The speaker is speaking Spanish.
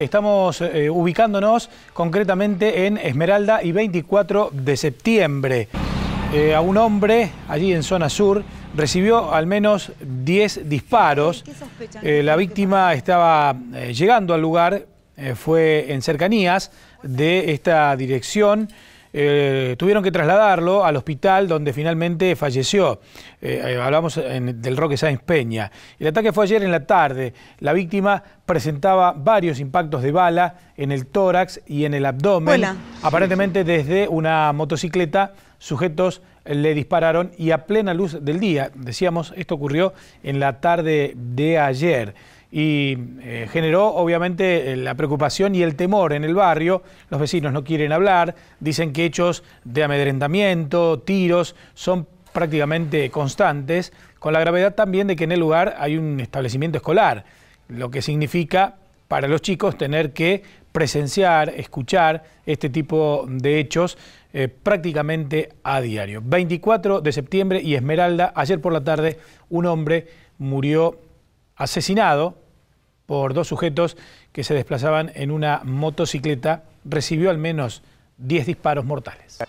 Estamos eh, ubicándonos concretamente en Esmeralda y 24 de septiembre. Eh, a un hombre allí en zona sur recibió al menos 10 disparos. Eh, la víctima estaba llegando al lugar, fue en cercanías de esta dirección. Eh, tuvieron que trasladarlo al hospital donde finalmente falleció. Eh, eh, hablamos del Roque Sáenz Peña. El ataque fue ayer en la tarde. La víctima presentaba varios impactos de bala en el tórax y en el abdomen. Aparentemente desde una motocicleta sujetos le dispararon y a plena luz del día. Decíamos, esto ocurrió en la tarde de ayer y eh, generó obviamente eh, la preocupación y el temor en el barrio. Los vecinos no quieren hablar, dicen que hechos de amedrentamiento, tiros, son prácticamente constantes, con la gravedad también de que en el lugar hay un establecimiento escolar, lo que significa para los chicos tener que presenciar, escuchar este tipo de hechos eh, prácticamente a diario. 24 de septiembre y Esmeralda, ayer por la tarde un hombre murió asesinado por dos sujetos que se desplazaban en una motocicleta, recibió al menos 10 disparos mortales.